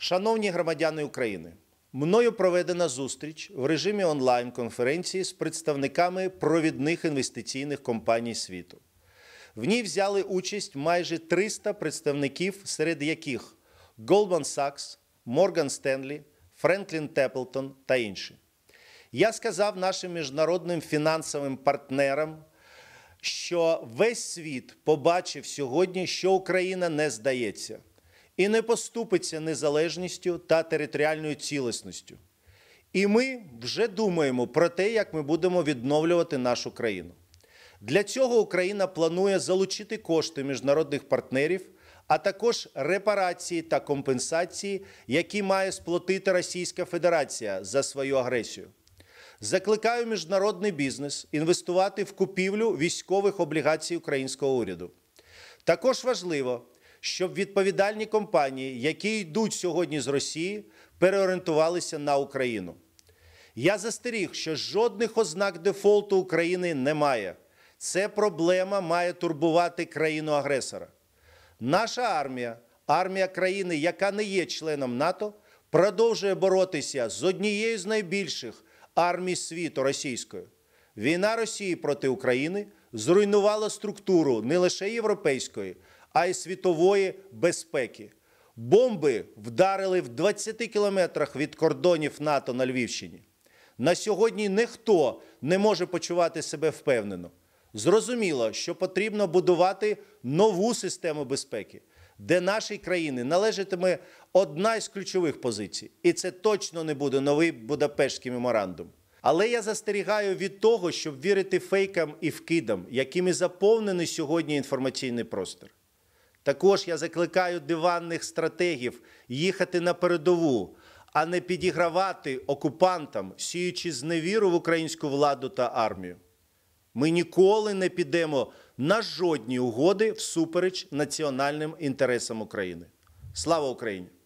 Шановні громадяни України, мною проведена зустріч в режимі онлайн-конференції з представниками провідних інвестиційних компаній світу. В ній взяли участь майже 300 представників, серед яких Goldman Sachs, Morgan Stanley, Franklin Templeton та інші. Я сказав нашим міжнародним фінансовим партнерам, що весь світ побачив сьогодні, що Україна не здається і не поступиться незалежністю та територіальною цілісністю. І ми вже думаємо про те, як ми будемо відновлювати нашу країну. Для цього Україна планує залучити кошти міжнародних партнерів, а також репарації та компенсації, які має сплотити Російська Федерація за свою агресію. Закликаю міжнародний бізнес інвестувати в купівлю військових облігацій українського уряду. Також важливо, щоб відповідальні компанії, які йдуть сьогодні з Росії, переорієнтувалися на Україну. Я застеріг, що жодних ознак дефолту України немає. Це проблема має турбувати країну-агресора. Наша армія, армія країни, яка не є членом НАТО, продовжує боротися з однією з найбільших армій світу російською. Війна Росії проти України зруйнувала структуру не лише європейської а й світової безпеки. Бомби вдарили в 20 кілометрах від кордонів НАТО на Львівщині. На сьогодні ніхто не може почувати себе впевнено. Зрозуміло, що потрібно будувати нову систему безпеки, де нашій країні належатиме одна із ключових позицій, і це точно не буде новий Будапештський меморандум. Але я застерігаю від того, щоб вірити фейкам і вкидам, якими заповнений сьогодні інформаційний простір. Також я закликаю диванних стратегів їхати на передову, а не підігравати окупантам, сіючи зневіру в українську владу та армію. Ми ніколи не підемо на жодні угоди всупереч національним інтересам України. Слава Україні!